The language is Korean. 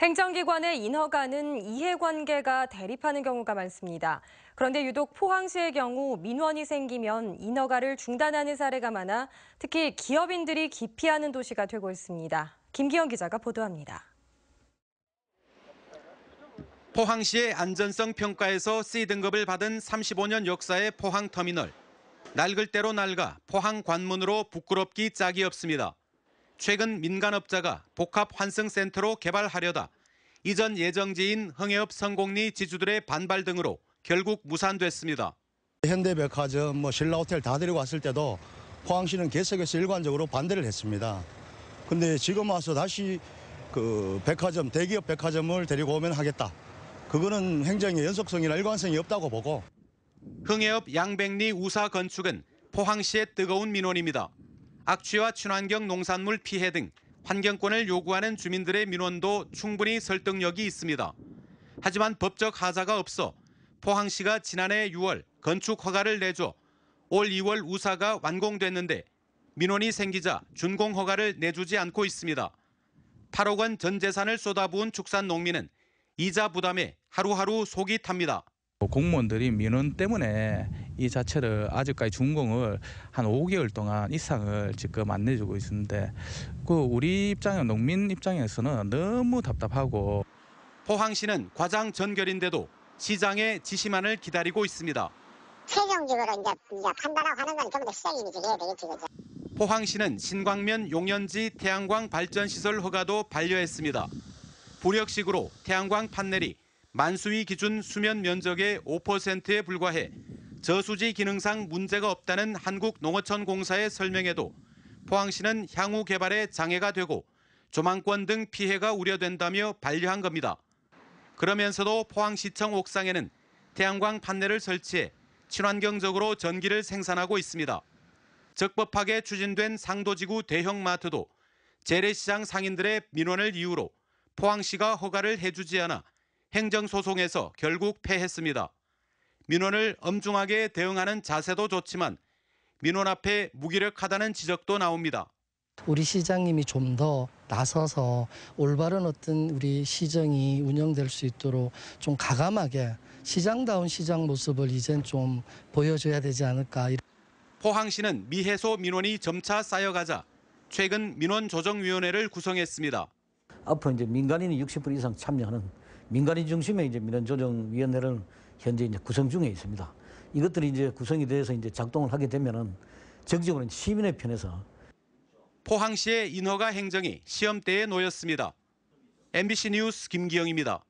행정기관의 인허가는 이해관계가 대립하는 경우가 많습니다. 그런데 유독 포항시의 경우 민원이 생기면 인허가를 중단하는 사례가 많아 특히 기업인들이 기피하는 도시가 되고 있습니다. 김기현 기자가 보도합니다. 포항시의 안전성 평가에서 C등급을 받은 35년 역사의 포항터미널. 낡을 대로 낡아 포항 관문으로 부끄럽기 짝이 없습니다. 최근 민간업자가 복합환승센터로 개발하려다 이전 예정지인 흥해업 성공리 지주들의 반발 등으로 결국 무산됐습니다. 현대백화점, 뭐 신라호텔 다 데리고 왔을 때도 포항시는 개석에서 일관적으로 반대를 했습니다. 근데 지금 와서 다시 그 백화점, 대기업 백화점을 데리고 오면 하겠다. 그거는 행정의 연속성이나 일관성이 없다고 보고. 흥해업 양백리 우사 건축은 포항시의 뜨거운 민원입니다. 악취와 친환경 농산물 피해 등 환경권을 요구하는 주민들의 민원도 충분히 설득력이 있습니다. 하지만 법적 하자가 없어 포항시가 지난해 6월 건축 허가를 내줘 올 2월 우사가 완공됐는데 민원이 생기자 준공 허가를 내주지 않고 있습니다. 8억 원 전 재산을 쏟아부은 축산 농민은 이자 부담에 하루하루 속이 탑니다. 공무원들이 민원 때문에 이 자체를 아직까지 준공을 한 5개월 동안 이상을 지금 안 내주고 있는데 그 우리 입장에 농민 입장에서는 너무 답답하고 포항시는 과장 전결인데도 시장의 지시만을 기다리고 있습니다. 최종적으로 이제, 이제 판단하고 하는 건 전부 시장님이 해야 되겠죠 포항시는 신광면 용연지 태양광 발전시설 허가도 반려했습니다. 부력식으로 태양광 판넬이 만수위 기준 수면 면적의 5%에 불과해 저수지 기능상 문제가 없다는 한국농어촌 공사의 설명에도 포항시는 향후 개발에 장애가 되고 조망권 등 피해가 우려된다며 반려한 겁니다. 그러면서도 포항시청 옥상에는 태양광 판넬을 설치해 친환경적으로 전기를 생산하고 있습니다. 적법하게 추진된 상도지구 대형마트도 재래시장 상인들의 민원을 이유로 포항시가 허가를 해주지 않아 행정소송에서 결국 패했습니다. 민원을 엄중하게 대응하는 자세도 좋지만 민원 앞에 무기력하다는 지적도 나옵니다. 우리 시장님이 좀 더 나서서 올바른 어떤 우리 시정이 운영될 수 있도록 좀 가감하게 시장다운 시장 모습을 이젠 좀 보여줘야 되지 않을까. 포항시는 미해소 민원이 점차 쌓여가자 최근 민원조정위원회를 구성했습니다. 앞으로 이제 민간인이 60% 이상 참여하는 민간인 중심의 이제 민원조정위원회를 현재 이제 구성 중에 있습니다. 이것들이 이제 구성이 돼서 이제 작동을 하게 되면은 적극적으로 시민의 편에서 포항시의 인허가 행정이 시험대에 놓였습니다. MBC 뉴스 김기영입니다.